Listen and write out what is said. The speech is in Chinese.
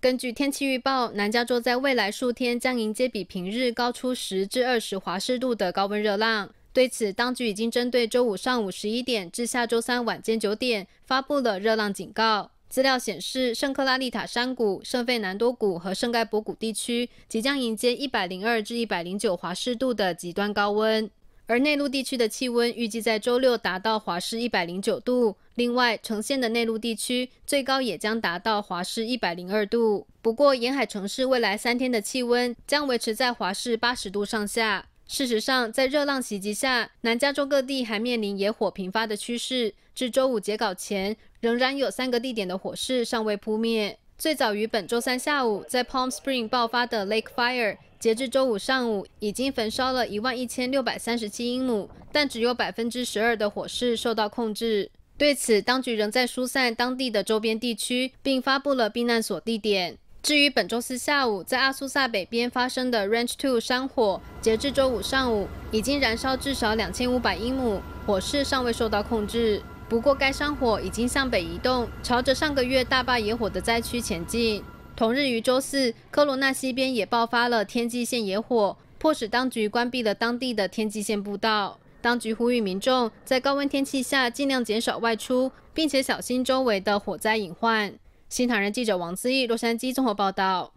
根据天气预报，南加州在未来数天将迎接比平日高出十至二十华氏度的高温热浪。对此，当局已经针对周五上午十一点至下周三晚间九点发布了热浪警告。资料显示，圣克拉丽塔山谷、圣费南多谷和圣盖博谷地区即将迎接一百零二至一百零九华氏度的极端高温。而内陆地区的气温预计在周六达到华氏109度，另外，呈现的内陆地区最高也将达到华氏102度。不过，沿海城市未来三天的气温将维持在华氏80度上下。事实上，在热浪袭击下，南加州各地还面临野火频发的趋势。至周五截稿前，仍然有三个地点的火势尚未扑灭。最早于本周三下午在 Palm s p r i n g 爆发的 Lake Fire，截至周五上午已经焚烧了一万一千六百三十七英亩，但只有百分之十二的火势受到控制。对此，当局仍在疏散当地的周边地区，并发布了避难所地点。至于本周四下午在阿苏萨北边发生的 Ranch Two 山火，截至周五上午已经燃烧至少两千五百英亩，火势尚未受到控制。不过，该山火已经向北移动，朝着上个月大坝野火的灾区前进。同日于周四，科罗纳西边也爆发了天际线野火，迫使当局关闭了当地的天际线步道。当局呼吁民众在高温天气下尽量减少外出，并且小心周围的火灾隐患。新唐人记者王自义，洛杉矶综合报道。